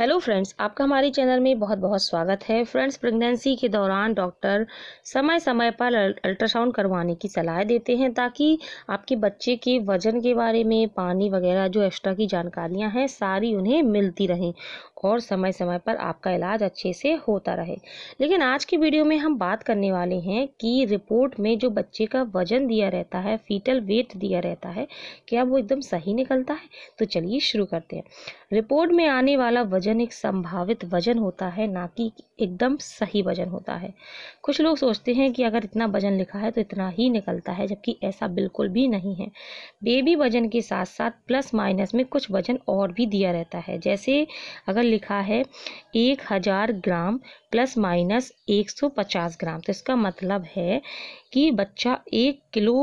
hello friends आपका हमारे channel में बहुत बहुत स्वागत है फ्रेंड्स प्रेगनेंसी के दौरान डॉक्टर समय समय पर अल्ट्रासाउंड करवाने की सलाह देते हैं ताकि आपके बच्चे के वजन के बारे में पानी वगैरह जो एक्स्ट्रा की जानकारियां हैं सारी उन्हें मिलती रहें और समय समय पर आपका इलाज अच्छे से होता रहे लेकिन आज की वीडियो में हम बात करने वाले हैं कि रिपोर्ट में जो बच्चे का वजन दिया रहता है फीटल वेट दिया रहता है क्या वो एकदम सही निकलता है तो चलिए शुरू करते हैं रिपोर्ट में आने वाला वजन वजन एक संभावित वजन होता है ना कि एकदम सही वजन होता है कुछ लोग सोचते हैं कि अगर इतना वजन लिखा है तो इतना ही निकलता है जबकि ऐसा बिल्कुल भी नहीं है बेबी वजन के साथ साथ प्लस माइनस में कुछ वजन और भी दिया रहता है जैसे अगर लिखा है एक हज़ार ग्राम प्लस माइनस 150 ग्राम तो इसका मतलब है कि बच्चा एक किलो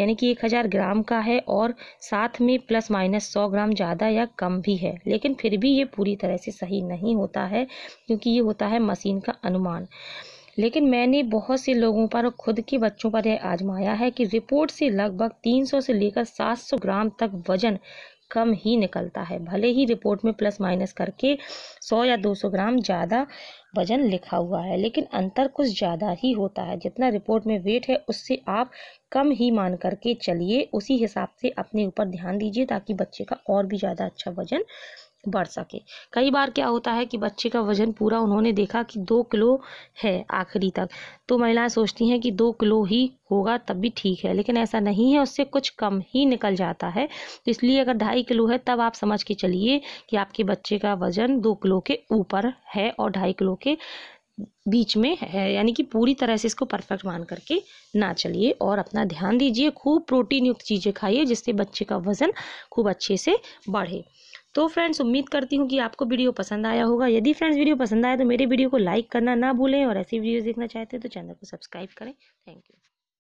यानी कि 1000 ग्राम का है और साथ में प्लस माइनस 100 ग्राम ज़्यादा या कम भी है लेकिन फिर भी ये पूरी तरह से सही नहीं होता है क्योंकि ये होता है मशीन का अनुमान लेकिन मैंने बहुत से लोगों पर खुद के बच्चों पर यह आजमाया है कि रिपोर्ट से लगभग 300 से लेकर 700 ग्राम तक वजन कम ही निकलता है भले ही रिपोर्ट में प्लस माइनस करके 100 या 200 ग्राम ज़्यादा वजन लिखा हुआ है लेकिन अंतर कुछ ज़्यादा ही होता है जितना रिपोर्ट में वेट है उससे आप कम ही मान करके चलिए उसी हिसाब से अपने ऊपर ध्यान दीजिए ताकि बच्चे का और भी ज़्यादा अच्छा वजन बढ़ सके कई बार क्या होता है कि बच्चे का वजन पूरा उन्होंने देखा कि दो किलो है आखिरी तक तो महिलाएं सोचती हैं कि दो किलो ही होगा तब भी ठीक है लेकिन ऐसा नहीं है उससे कुछ कम ही निकल जाता है तो इसलिए अगर ढाई किलो है तब आप समझ के चलिए कि आपके बच्चे का वज़न दो किलो के ऊपर है और ढाई किलो के बीच में है यानी कि पूरी तरह से इसको परफेक्ट मान करके ना चलिए और अपना ध्यान दीजिए खूब प्रोटीन युक्त चीज़ें खाइए जिससे बच्चे का वज़न खूब अच्छे से बढ़े तो फ्रेंड्स उम्मीद करती हूँ कि आपको वीडियो पसंद आया होगा यदि फ्रेंड्स वीडियो पसंद आया तो मेरे वीडियो को लाइक करना ना भूलें और ऐसी वीडियो देखना चाहते हैं तो चैनल को सब्सक्राइब करें थैंक यू